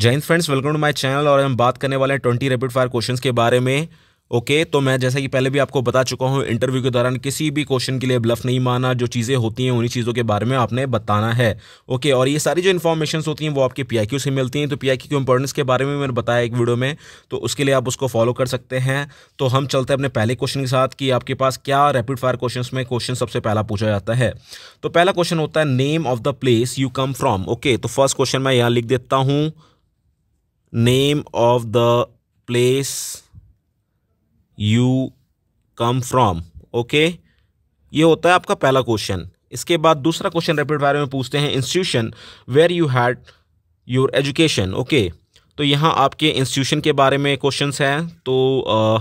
Jain friends welcome to my channel और हम बात करने वाले हैं ट्वेंटी रैपिड फायर क्वेश्चंस के बारे में ओके okay, तो मैं जैसा कि पहले भी आपको बता चुका हूँ इंटरव्यू के दौरान किसी भी क्वेश्चन के लिए ब्लफ नहीं माना जो चीज़ें होती हैं उन्हीं चीज़ों के बारे में आपने बताना है ओके okay, और ये सारी जो इन्फॉर्मेशन होती हैं वो आपके पी से मिलती हैं तो पी आई इंपॉर्टेंस के बारे में मैंने बताया एक वीडियो में तो उसके लिए आप उसको फॉलो कर सकते हैं तो हम चलते हैं अपने पहले क्वेश्चन के साथ कि आपके पास क्या रैपिड फायर क्वेश्चन में क्वेश्चन सबसे पहला पूछा जाता है तो पहला क्वेश्चन होता है name of the place you come from okay तो फर्स्ट क्वेश्चन मैं यहाँ लिख देता हूँ name of the place you come from okay ये होता है आपका पहला क्वेश्चन इसके बाद दूसरा क्वेश्चन रेपिड फायर में पूछते हैं institution where you had your education okay तो यहाँ आपके इंस्टीट्यूशन के बारे में क्वेश्चंस हैं तो आ,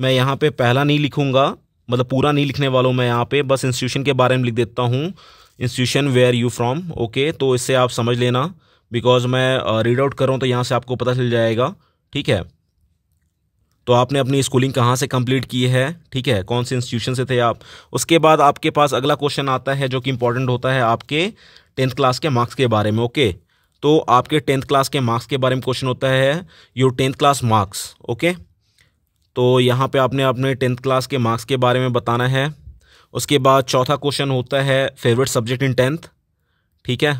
मैं यहाँ पे पहला नहीं लिखूँगा मतलब पूरा नहीं लिखने वाला हूँ मैं यहाँ पे बस इंस्टीट्यूशन के बारे में लिख देता हूँ institution where you from okay तो इससे आप समझ लेना बिकॉज मैं रीड आउट कर रहा हूँ तो यहाँ से आपको पता चल जाएगा ठीक है तो आपने अपनी स्कूलिंग कहाँ से कंप्लीट की है ठीक है कौन से इंस्टीट्यूशन से थे आप उसके बाद आपके पास अगला क्वेश्चन आता है जो कि इंपॉर्टेंट होता है आपके टेंथ क्लास के मार्क्स के बारे में ओके तो आपके टेंथ क्लास के मार्क्स के बारे में क्वेश्चन होता है your tenth class marks okay तो यहाँ पे आपने अपने टेंथ क्लास के मार्क्स के बारे में बताना है उसके बाद चौथा क्वेश्चन होता है फेवरेट सब्जेक्ट इन टेंथ ठीक है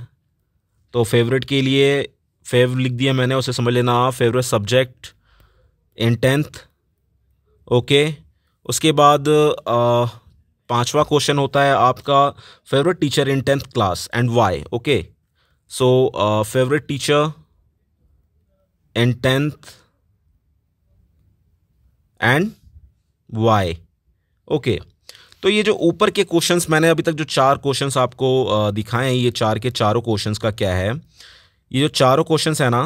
तो फेवरेट के लिए फेव लिख दिया मैंने उसे समझ लेना आप favourite subject in tenth okay उसके बाद पांचवा क्वेश्चन होता है आपका favourite teacher in tenth class and why okay so favourite teacher in tenth and why okay तो ये जो ऊपर के क्वेश्चन मैंने अभी तक जो चार क्वेश्चन आपको दिखाए हैं ये चार के चारों क्वेश्चन का क्या है ये जो चारों क्वेश्चन है ना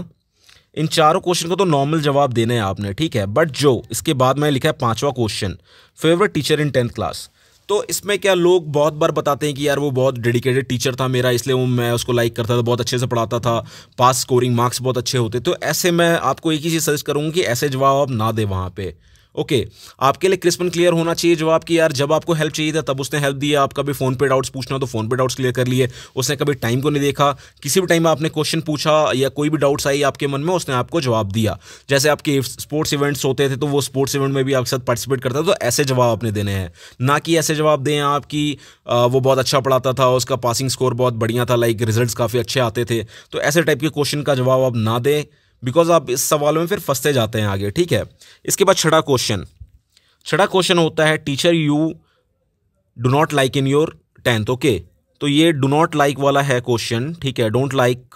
इन चारों क्वेश्चन को तो नॉर्मल जवाब देने हैं आपने ठीक है बट जो इसके बाद मैंने लिखा है पांचवा question favourite teacher in tenth class तो इसमें क्या लोग बहुत बार बताते हैं कि यार वो बहुत डेडिकेटेड टीचर था मेरा इसलिए वो मैं उसको लाइक करता था बहुत अच्छे से पढ़ाता था पास स्कोरिंग मार्क्स बहुत अच्छे होते तो ऐसे मैं आपको एक ही चीज़ सजेस्ट करूँगा कि ऐसे जवाब आप ना दें वहाँ पर ओके आपके लिए क्रिस्प एंड क्लियर होना चाहिए जवाब कि यार जब आपको हेल्प चाहिए था तब उसने हेल्प दिया आपका भी फोन पे डाउट्स पूछना तो फोन पे डाउट्स क्लियर कर लिए उसने कभी टाइम को नहीं देखा किसी भी टाइम आपने क्वेश्चन पूछा या कोई भी डाउट्स आई आपके मन में उसने आपको जवाब दिया जैसे आपके स्पोर्ट्स इवेंट्स होते थे तो वो स्पोर्ट्स इवेंट में भी आपके साथ पार्टिसिपेट करता तो ऐसे जवाब आपने देने हैं ना कि ऐसे जवाब दें आपकी वो बहुत अच्छा पढ़ाता था उसका पासिंग स्कोर बहुत बढ़िया था लाइक रिजल्ट काफ़ी अच्छे आते थे तो ऐसे टाइप के क्वेश्चन का जवाब आप ना दें बिकॉज आप इस सवालों में फिर फंसते जाते हैं आगे ठीक है इसके बाद छठा क्वेश्चन छठा क्वेश्चन होता है teacher you do not like in your tenth okay तो ये डो नॉट लाइक वाला है क्वेश्चन ठीक है don't like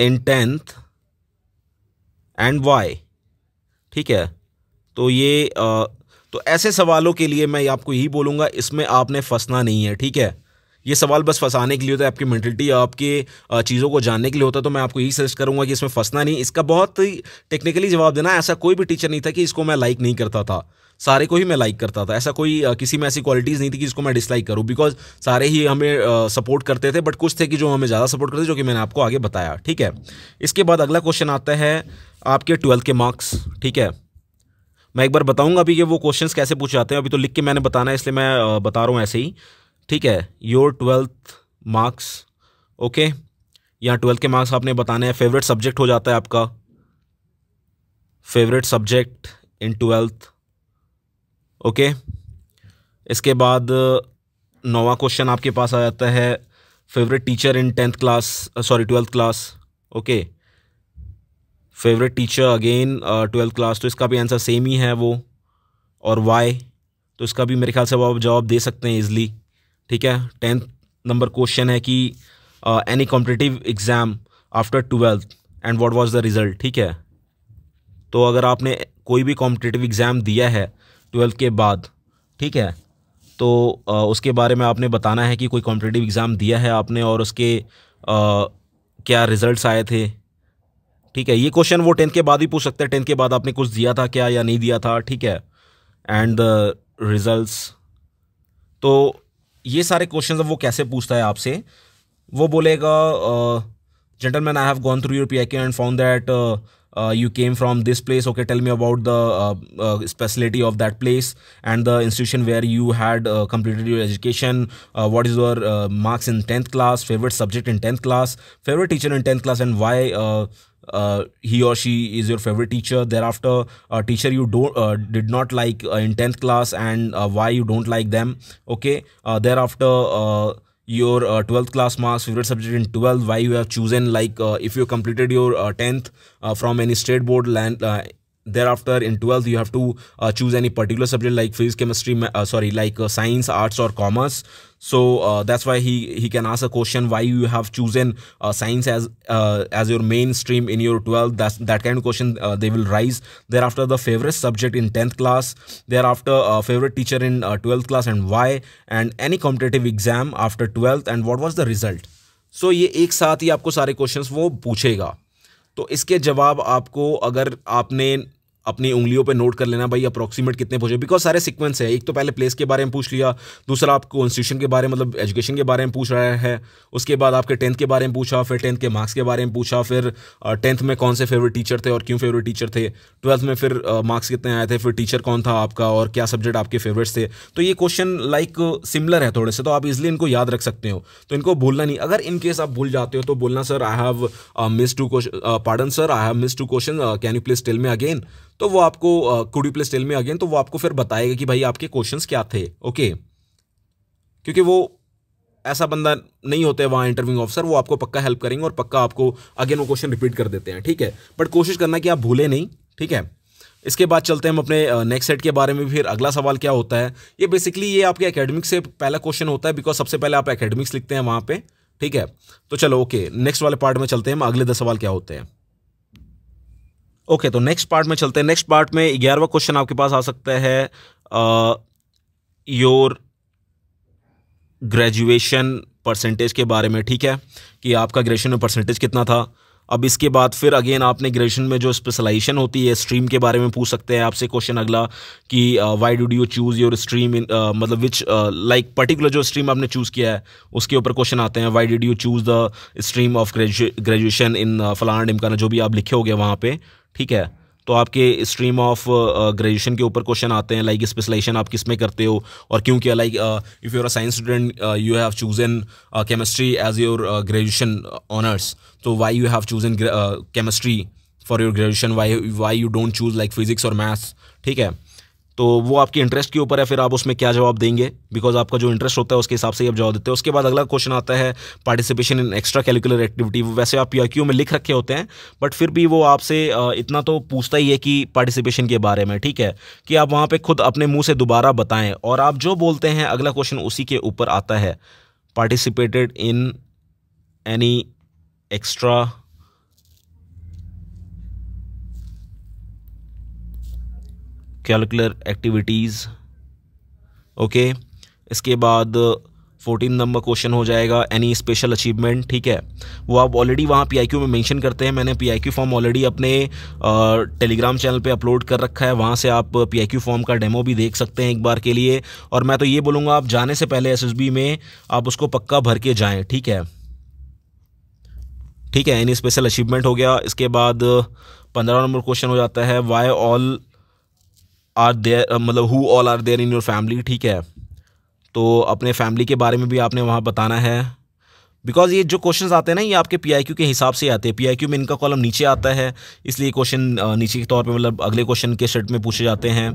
in tenth and why ठीक है तो ये आ, तो ऐसे सवालों के लिए मैं आपको यही बोलूँगा इसमें आपने फंसना नहीं है ठीक है ये सवाल बस फंसाने के लिए होता है आपकी मेंटलिटी या आपकी चीज़ों को जानने के लिए होता है तो मैं आपको यही सजेस्ट करूँगा कि इसमें फंसना नहीं इसका बहुत टेक्निकली जवाब देना ऐसा कोई भी टीचर नहीं था कि इसको मैं लाइक नहीं करता था सारे को ही मैं लाइक करता था ऐसा कोई किसी में ऐसी क्वालिटीज़ नहीं थी कि इसको मैं डिसलाइक करूँ बिकॉज सारे ही हमें सपोर्ट करते थे बट कुछ थे कि जो हमें ज़्यादा सपोर्ट करते थे जो कि मैंने आपको आगे बताया ठीक है इसके बाद अगला क्वेश्चन आता है आपके ट्वेल्थ के मार्क्स ठीक है मैं एक बार बताऊंगा अभी कि वो क्वेश्चंस कैसे पूछे जाते हैं अभी तो लिख के मैंने बताना है इसलिए मैं बता रहा हूँ ऐसे ही ठीक है योर ट्वेल्थ मार्क्स ओके यहाँ ट्वेल्थ के मार्क्स आपने बताने हैं फेवरेट सब्जेक्ट हो जाता है आपका favourite subject in twelfth okay इसके बाद नौवा क्वेश्चन आपके पास आ जाता है favourite teacher in tenth class sorry twelfth class okay favourite teacher again twelfth class तो इसका भी आंसर सेम ही है वो और वाई तो इसका भी मेरे ख्याल से वो आप जवाब दे सकते हैं इजली ठीक है टेंथ नंबर क्वेश्चन है कि any competitive exam after twelfth and what was the result ठीक है तो अगर आपने कोई भी कॉम्पिटेटिव एग्ज़ाम दिया है ट्वेल्थ के बाद ठीक है तो आ, uh, उसके बारे में आपने बताना है कि कोई कॉम्पिटेटिव एग्ज़ाम दिया है आपने और उसके आ, uh, क्या रिज़ल्ट आए थे ठीक है ये क्वेश्चन वो टेंथ के बाद ही पूछ सकते हैं टेंथ के बाद आपने कुछ दिया था क्या या नहीं दिया था ठीक है एंड द रिजल्ट तो ये सारे क्वेश्चन वो कैसे पूछता है आपसे वो बोलेगा gentleman I have gone through your P I Q and found that you came from this place okay tell me about the speciality of that place and the institution where you had completed your education what is your marks in tenth class favourite subject in tenth class favourite teacher in tenth class and why uh, he or she is your favorite teacher thereafter a uh, teacher you don't uh, did not like uh, in 10th class and uh, why you don't like them okay uh, thereafter your 12th class marks favorite subject in 12 why you have chosen like if you completed your 10th from any state board land thereafter in twelfth you have to choose any particular subject like physics chemistry sorry like science arts or commerce so that's why he can ask a question why you have chosen science as as your main stream in your twelfth that kind question they will raise thereafter the favourite subject in tenth class thereafter favourite teacher in twelfth class and why and any competitive exam after twelfth and what was the result so ये एक साथ ही आपको सारे question वो पूछेगा तो इसके जवाब आपको अगर आपने अपनी उंगलियों पे नोट कर लेना भाई अप्रॉक्सीमेट कितने पहुंचे बिकॉज सारे सीक्वेंस है एक तो पहले प्लेस के बारे में पूछ लिया दूसरा आपको इंस्टीट्यूशन के बारे में मतलब एजुकेशन के बारे में पूछ रहा है उसके बाद आपके टेंथ के बारे में पूछा फिर टेंथ के मार्क्स के बारे में पूछा फिर टेंथ में कौन से फेवरेट टीचर थे और क्यों फेवरेट टीचर थे ट्वेल्थ में फिर मार्क्स कितने आए थे फिर टीचर कौन था आपका और क्या सब्जेक्ट आपके फेवरेट्स थे तो ये क्वेश्चन लाइक सिमिलर है थोड़े से तो आप इजिली इनको याद रख सकते हो तो इनको भूलना नहीं अगर इनकेस आप भूल जाते हो तो बोलना sir I have miss two question pardon sir I have miss two question can you please tell me again तो वो आपको कुडी प्लस टेल में अगेन तो वो आपको फिर बताएगा कि भाई आपके क्वेश्चन क्या थे ओके क्योंकि वो ऐसा बंदा नहीं होता है वहाँ इंटरव्यू ऑफिसर वो आपको पक्का हेल्प करेंगे और पक्का आपको अगेन वो क्वेश्चन रिपीट कर देते हैं ठीक है बट कोशिश करना कि आप भूलें नहीं ठीक है इसके बाद चलते हैं हम अपने नेक्स्ट सेट के बारे में फिर अगला सवाल क्या होता है ये बेसिकली ये आपके अकेडमिक्स से पहला क्वेश्चन होता है बिकॉज सबसे पहले आप एकेडमिक्स लिखते हैं वहाँ पे ठीक है तो चलो ओके नेक्स्ट वाले पार्ट में चलते हैं हम अगले दस सवाल क्या होते हैं ओके तो नेक्स्ट पार्ट में चलते हैं नेक्स्ट पार्ट में ग्यारहवा क्वेश्चन आपके पास आ सकता है योर ग्रेजुएशन परसेंटेज के बारे में ठीक है कि आपका ग्रेजुएशन में परसेंटेज कितना था अब इसके बाद फिर अगेन आपने ग्रेजुएशन में जो स्पेशलाइजेशन होती है स्ट्रीम के बारे में पूछ सकते हैं आपसे क्वेश्चन अगला कि why do you choose your stream in मतलब विच लाइक पर्टिकुलर जो स्ट्रीम आपने चूज़ किया है उसके ऊपर क्वेश्चन आते हैं why do you choose the stream of graduation in फलान डिमकाना जो भी आप लिखे हो गए वहाँ पर ठीक है तो आपके स्ट्रीम ऑफ ग्रेजुएशन के ऊपर क्वेश्चन आते हैं लाइक स्पेशलाइजेशन आप किस में करते हो और क्यों किया like if you're a science student you have chosen chemistry as your graduation honours तो why you have chosen chemistry for your graduation why why you don't choose like physics or maths ठीक है तो वो आपकी interest के ऊपर है फिर आप उसमें क्या जवाब देंगे बिकॉज आपका जो इंटरेस्ट होता है उसके हिसाब से ही आप जवाब देते हैं उसके बाद अगला क्वेश्चन आता है participation in extra curricular activity वैसे आप पी में लिख रखे होते हैं बट फिर भी वो आपसे इतना तो पूछता ही है कि पार्टिसिपेशन के बारे में ठीक है कि आप वहाँ पर खुद अपने मुँह से दोबारा बताएं और आप जो बोलते हैं अगला क्वेश्चन उसी के ऊपर आता है participated in any extra curricular activities okay इसके बाद फोर्टीन नंबर क्वेश्चन हो जाएगा एनी स्पेशल अचीवमेंट ठीक है वो आप ऑलरेडी वहाँ पीआईक्यू में मेंशन करते हैं मैंने पीआईक्यू फॉर्म ऑलरेडी अपने टेलीग्राम uh, चैनल पे अपलोड कर रखा है वहाँ से आप पीआईक्यू uh, फॉर्म का डेमो भी देख सकते हैं एक बार के लिए और मैं तो ये बोलूँगा आप जाने से पहले एस में आप उसको पक्का भर के जाएँ ठीक है ठीक है एनी स्पेशल अचीवमेंट हो गया इसके बाद uh, पंद्रह नंबर क्वेश्चन हो जाता है why all are there uh, मतलब who all are there in your family ठीक है तो अपने फैमिली के बारे में भी आपने वहाँ बताना है बिकॉज ये जो क्वेश्चंस आते हैं ना ये आपके पीआईक्यू के हिसाब से आते हैं पीआईक्यू में इनका कॉलम नीचे आता है इसलिए क्वेश्चन uh, नीचे के तौर पे मतलब अगले क्वेश्चन के शर्ट में पूछे जाते हैं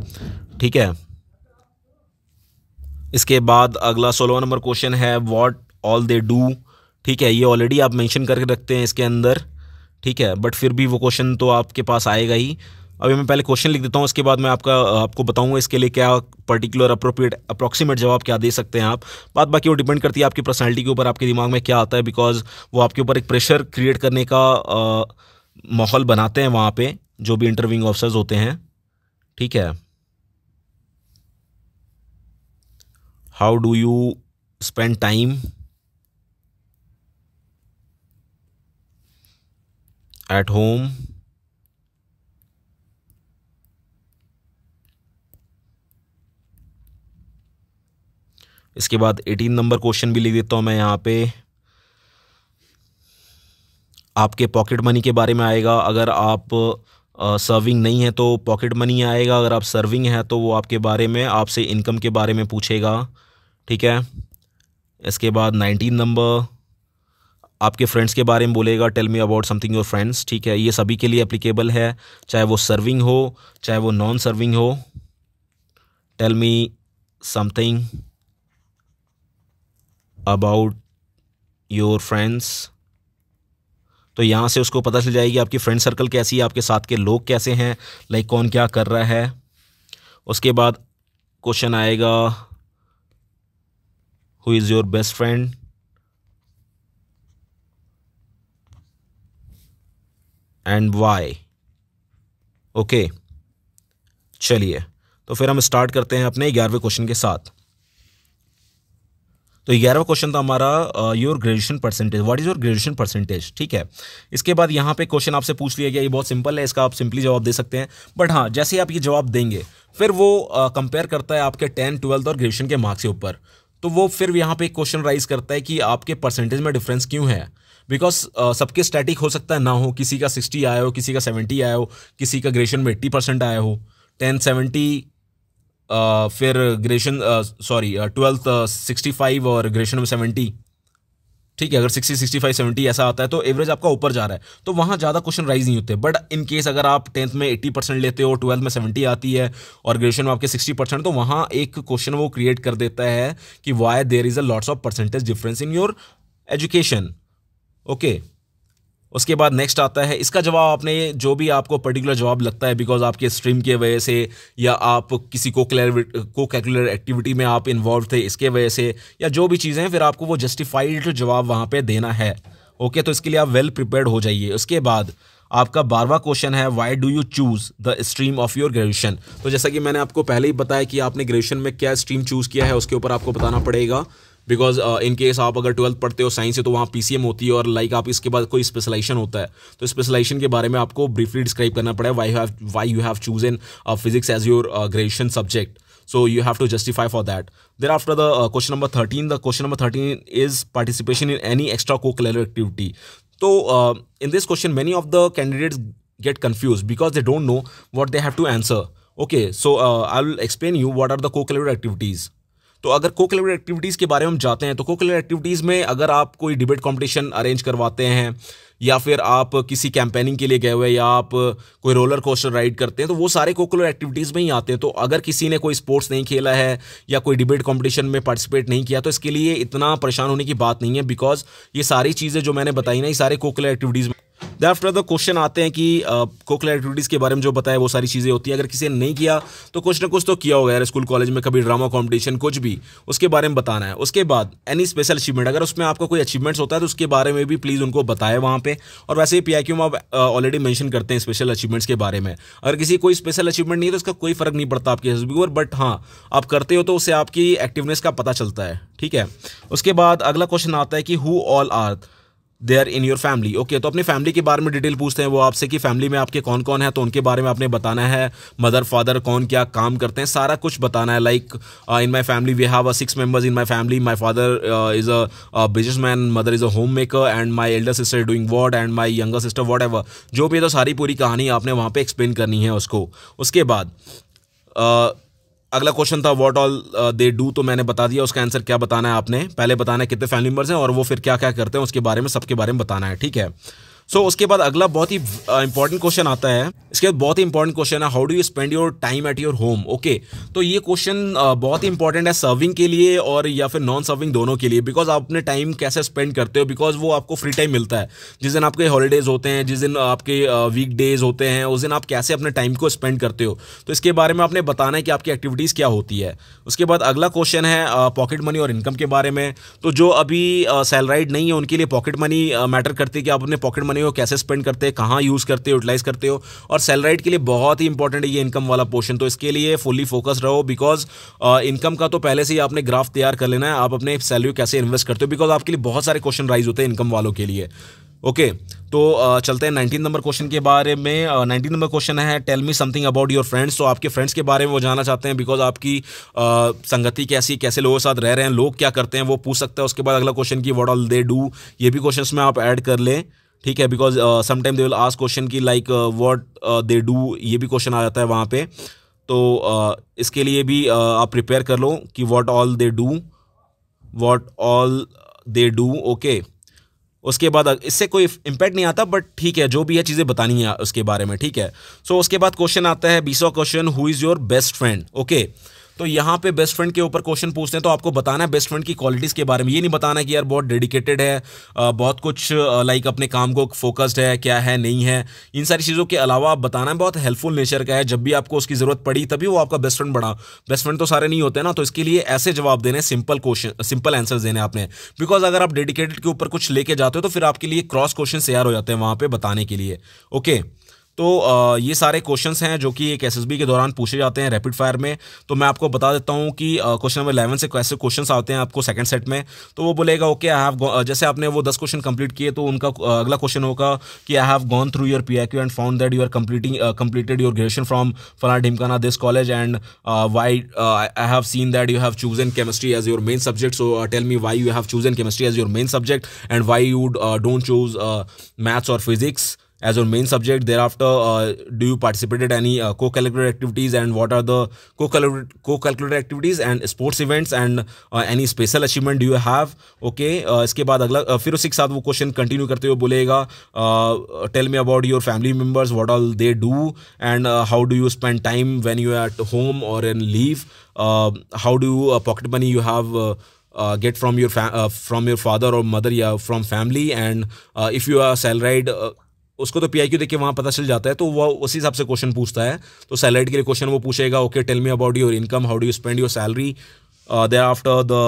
ठीक है इसके बाद अगला सोलह नंबर क्वेश्चन है वॉट ऑल दे डू ठीक है ये ऑलरेडी आप मैंशन करके रखते हैं इसके अंदर ठीक है बट फिर भी वो क्वेश्चन तो आपके पास आएगा ही अभी मैं पहले क्वेश्चन लिख देता हूँ उसके बाद मैं आपका आपको बताऊंगा इसके लिए क्या पर्टिकुलर अप्रोप्रिएट अप्रॉक्सीमेट जवाब क्या दे सकते हैं आप बात बाकी वो डिपेंड करती है आपकी पर्सनैलिटी के ऊपर आपके दिमाग में क्या आता है बिकॉज वो आपके ऊपर एक प्रेशर क्रिएट करने का माहौल बनाते हैं वहाँ पर जो भी इंटरव्यूंग ऑफिसर्स होते हैं ठीक है how do you spend time at home इसके बाद एटीन नंबर क्वेश्चन भी लिख देता हूँ मैं यहाँ पे आपके पॉकेट मनी के बारे में आएगा अगर आप सर्विंग नहीं है तो पॉकेट मनी आएगा अगर आप सर्विंग है तो वो आपके बारे में आपसे इनकम के बारे में पूछेगा ठीक है इसके बाद नाइनटीन नंबर आपके फ्रेंड्स के बारे में बोलेगा tell me about something your friends ठीक है ये सभी के लिए अप्लीकेबल है चाहे वो सर्विंग हो चाहे वो नॉन सर्विंग हो tell me something about your friends तो यहाँ से उसको पता चल जाएगी आपकी फ्रेंड सर्कल कैसी है आपके साथ के लोग कैसे हैं लाइक कौन क्या कर रहा है उसके बाद क्वेश्चन आएगा who is your best friend and why okay चलिए तो फिर हम स्टार्ट करते हैं अपने ग्यारहवें क्वेश्चन के साथ तो ग्यारहवा क्वेश्चन था हमारा your graduation percentage what is your graduation percentage ठीक है इसके बाद यहाँ पे क्वेश्चन आपसे पूछ लिया गया ये बहुत सिंपल है इसका आप सिंपली जवाब दे सकते हैं बट हाँ जैसे ही आप ये जवाब देंगे फिर वो कंपेयर uh, करता है आपके टेन ट्वेल्थ और ग्रेजुएशन के मार्क्स के ऊपर तो वो फिर यहाँ पे क्वेश्चन राइज करता है कि आपके परसेंटेज में डिफरेंस क्यों है बिकॉज uh, सबके स्टैटिक हो सकता है ना हो किसी का सिक्सटी आया हो किसी का सेवेंटी आया हो किसी का ग्रेजुएशन में एट्टी परसेंट आया हो टेन सेवेंटी Uh, फिर graduation sorry twelfth sixty five और ग्रेजुएशन में सेवेंटी ठीक है अगर सिक्सटी सिक्सटी फाइव सेवेंटी ऐसा आता है तो एवरेज आपका ऊपर जा रहा है तो वहाँ ज़्यादा क्वेश्चन राइज नहीं होते बट इन केस अगर आप टेंथ में एट्टी परसेंट लेते हो ट्वेल्थ में सेवेंटी आती है और ग्रेजुएशन में आपके सिक्सटी परसेंट तो वहाँ एक क्वेश्चन वो क्रिएट कर देता है कि why there is a lots of percentage difference in your education okay उसके बाद नेक्स्ट आता है इसका जवाब आपने जो भी आपको पर्टिकुलर जवाब लगता है बिकॉज आपके स्ट्रीम के वजह से या आप किसी को को कैलकुलर एक्टिविटी में आप इन्वॉल्व थे इसके वजह से या जो भी चीज़ें हैं फिर आपको वो जस्टिफाइड जवाब वहाँ पे देना है ओके तो इसके लिए आप वेल प्रिपेयर्ड हो जाइए उसके बाद आपका बारवा क्वेश्चन है why do you choose the stream of your graduation तो जैसा कि मैंने आपको पहले ही बताया कि आपने ग्रेजुएशन में क्या स्ट्रीम चूज़ किया है उसके ऊपर आपको बताना पड़ेगा बिकॉज इन केस आप अगर ट्वेल्थ पढ़ते हो साइंस से तो वहाँ पी होती है और लाइक आप इसके बाद कोई स्पेशलाइजेशन होता है तो स्पेशलाइजेशन के बारे में आपको ब्रीफली डिस्क्राइब करना पड़ेगा why have why you have chosen physics as your graduation subject so you have to justify for that thereafter the question number thirteen the question number thirteen is participation in any extra cocurricular activity तो in this question many of the candidates get confuse because they don't know what they have to answer okay so I will explain you what are the cocurricular activities तो अगर को activities के बारे में हम जाते हैं तो को एक्टिविटीज़ में अगर आप कोई डिबेट कॉम्पिटिशन अरेंज करवाते हैं या फिर आप किसी कैंपेनिंग के लिए गए हुए या आप कोई रोलर कोस्टर राइड करते हैं तो वो सारे कोकुलर एक्टिविटीज़ में ही आते हैं तो अगर किसी ने कोई स्पोर्ट्स नहीं खेला है या कोई डिबेट कॉम्पिटिशन में पार्टिसिपेट नहीं किया तो इसके लिए इतना परेशान होने की बात नहीं है बिकॉज ये सारी चीज़ें जो मैंने बताई ना ये सारे कोकुलर एक्टिविटीज़ में आफ्टर द क्वेश्चन आते हैं कि कोकुलर एक्टिविटीज़ के बारे में जो बताया वो सारी चीज़ें होती हैं अगर किसी ने नहीं किया तो कुछ ना कुछ तो किया होगा यार स्कूल कॉलेज में कभी ड्रामा कॉम्पिटिशन कुछ भी उसके बारे में बताना है उसके बाद एनी स्पेशल अचीवमेंट अगर उसमें आपका कोई अचीवमेंट्स होता है तो उसके बारे में भी प्लीज़ उनको बताएं वहाँ पर और वैसे ही पी आई क्यू आप ऑलरेडी मैंशन करते हैं स्पेशल अचीवमेंट्स के बारे में अगर किसी कोई स्पेशल अचीवमेंट नहीं है तो उसका कोई फ़र्क नहीं पड़ता आपके हस्बी और बट हाँ आप करते हो तो उससे आपकी एक्टिवनेस का पता चलता है ठीक है उसके बाद अगला क्वेश्चन आता है कि who all are they are in your family okay तो अपनी फैमिली के बारे में डिटेल पूछते हैं वो आपसे कि फैमिली में आपके कौन कौन है तो उनके बारे में आपने बताना है मदर फादर कौन क्या काम करते हैं सारा कुछ बताना है like in my family we have a six members in my family my father is a businessman mother is a homemaker and my elder sister doing what and my younger sister whatever जो भी है तो सारी पूरी कहानी आपने वहाँ पर एक्सप्लेन करनी है उसको उसके बाद uh, अगला क्वेश्चन था व्हाट ऑल दे डू तो मैंने बता दिया उसका आंसर क्या बताना है आपने पहले बताना है कितने फैमिली मेंबर्स हैं और वो फिर क्या क्या करते हैं उसके बारे में सबके बारे में बताना है ठीक है सो so, उसके बाद अगला बहुत ही इंपॉर्टेंट क्वेश्चन आता है इसके बाद बहुत ही इंपॉर्टेंट क्वेश्चन है how do you spend your time at your home okay तो ये क्वेश्चन बहुत ही इंपॉर्टेंट है सर्विंग के लिए और या फिर नॉन सर्विंग दोनों के लिए बिकॉज आप अपने टाइम कैसे स्पेंड करते हो बिकॉज वो आपको फ्री टाइम मिलता है जिस दिन आपके हॉलीडेज होते हैं जिस दिन आपके वीक डेज होते हैं उस दिन आप कैसे अपने टाइम को स्पेंड करते हो तो इसके बारे में आपने बताना है कि आपकी एक्टिविटीज़ क्या होती है उसके बाद अगला क्वेश्चन है पॉकेट मनी और इनकम के बारे में तो जो अभी सैलराइड नहीं है उनके लिए पॉकेट मनी मैटर करती है कि आप अपने पॉकेट मनी रहे हो कैसे स्पेंड करते हो कहाँ यूज़ करते हो यूटिलाइज करते हो और सैलराइट के लिए बहुत ही इंपॉर्टेंट है ये इनकम वाला पोर्शन तो इसके लिए फुली फोकस रहो बिकॉज इनकम uh, का तो पहले से ही आपने ग्राफ तैयार कर लेना है आप अपने सैलरी कैसे इन्वेस्ट करते हो बिकॉज आपके लिए बहुत सारे क्वेश्चन राइज होते हैं इनकम वालों के लिए ओके okay, तो uh, चलते हैं नाइनटीन नंबर क्वेश्चन के बारे में नाइनटीन नंबर क्वेश्चन है tell me something about your friends तो आपके फ्रेंड्स के बारे में वो जानना चाहते हैं बिकॉज आपकी आ, uh, संगति कैसी कैसे लोगों के साथ रह रहे हैं लोग क्या करते हैं वो पूछ सकते हैं उसके बाद अगला क्वेश्चन की वॉट ऑल दे डू ये भी क्वेश्चन में आप ऐड कर लें ठीक है because sometime they will ask question की लाइक वॉट दे डू ये भी क्वेश्चन आ जाता है वहाँ पे तो uh, इसके लिए भी uh, आप प्रिपेयर कर लो कि what all they do what all they do okay उसके बाद इससे कोई इम्पैक्ट नहीं आता बट ठीक है जो भी है चीज़ें बतानी है उसके बारे में ठीक है सो so, उसके बाद क्वेश्चन आता है बीसवा question who is your best friend okay okay. तो यहाँ पे बेस्ट फ्रेंड के ऊपर क्वेश्चन पूछते हैं तो आपको बताना है बेस्ट फ्रेंड की क्वालिटीज़ के बारे में ये नहीं बताना कि यार बहुत डेडिकेटेड है बहुत कुछ लाइक अपने काम को फोकस्ड है क्या है नहीं है इन सारी चीज़ों के अलावा आप बताना है बहुत हेल्पफुल नेचर का है जब भी आपको उसकी ज़रूरत पड़ी तभी वो आपका बेस्ट फ्रेंड बढ़ा बेस्ट फ्रेंड तो सारे नहीं होते ना तो इसके लिए ऐसे जवाब देने सिंपल क्वेश्चन सिंपल आंसर देने आपने बिकॉज अगर आप डेडिकेटेड के ऊपर कुछ लेके जाते हो तो फिर आपके लिए क्रॉस क्वेश्चन तैयार हो जाते हैं वहाँ पर बताने के लिए ओके okay. तो ये सारे क्वेश्चन हैं जो कि एक एस के दौरान पूछे जाते हैं रैपिड फायर में तो मैं आपको बता देता हूँ कि क्वेश्चन नंबर इलेवन से कैसे क्वेश्चन आते हैं आपको सेकंड सेट में तो वो बोलेगा ओके आई हैव जैसे आपने वो दस क्वेश्चन कंप्लीट किए तो उनका अगला क्वेश्चन होगा कि I have gone through your P and found that you are completing completed your graduation from फला ढिमकाना this college and why I have seen that you have chosen chemistry as your main subject so tell me why you have chosen chemistry as your main subject and why you don't choose maths और physics as your main subject thereafter uh, do you participate in any uh, co-calculator activities and what are the co-calculator co activities and sports events and uh, any special achievement you have okay iske baad agla fir uske sath wo question continue karte hue bolega tell me about your family members what all they do and how do you spend time when you are at home or in leave how do you pocket money you have get from your from your father or mother yeah from family and if you are salaried uh, उसको तो P I Q देखिए वहाँ पता चल जाता है तो वो उसी हिसाब से क्वेश्चन पूछता है तो सैलरी के लिए क्वेश्चन वो पूछेगा okay tell me about your income how do you spend your salary they after the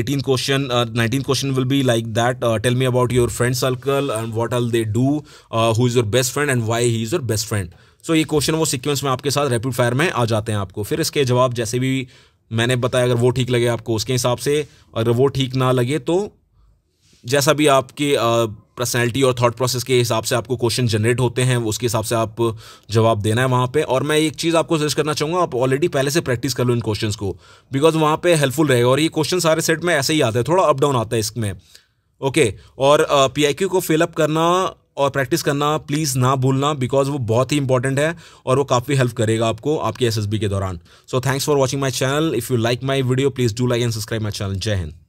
eighteen question nineteen question will be like that tell me about your friend circle and what are they do who is your best friend and why he is your best friend so ये question वो sequence में आपके साथ rapid fire में आ जाते हैं आपको फिर इसके जवाब जैसे भी मैंने बताया अगर वो ठीक लगे आपको उसके हिसाब से अगर वो ठीक ना लगे तो जैसा भी आपके uh, पर्सनैलिटी और थाट प्रोसेस के हिसाब से आपको क्वेश्चन जनरेट होते हैं उसके हिसाब से आप जवाब देना है वहाँ पर और मैं एक चीज़ आपको सजेस्ट करना चाहूँगा आप ऑलरेडी पहले से प्रैक्टिस कर लो इन क्वेश्चन को बिकॉज वहाँ पर हेल्पफुल रहेगा और ये क्वेश्चन सारे सेट में ऐसे ही आता है थोड़ा अप डाउन आता है इसमें ओके और पी आई क्यू को फिलअप करना और प्रैक्टिस करना प्लीज़ ना भूलना बिकॉज वो बहुत ही इंपॉर्टेंट है और वो काफ़ी हेल्प करेगा आपको आपके एसएसबी के दौरान so thanks for watching my channel if you like my video please do like and subscribe my channel जय हिंद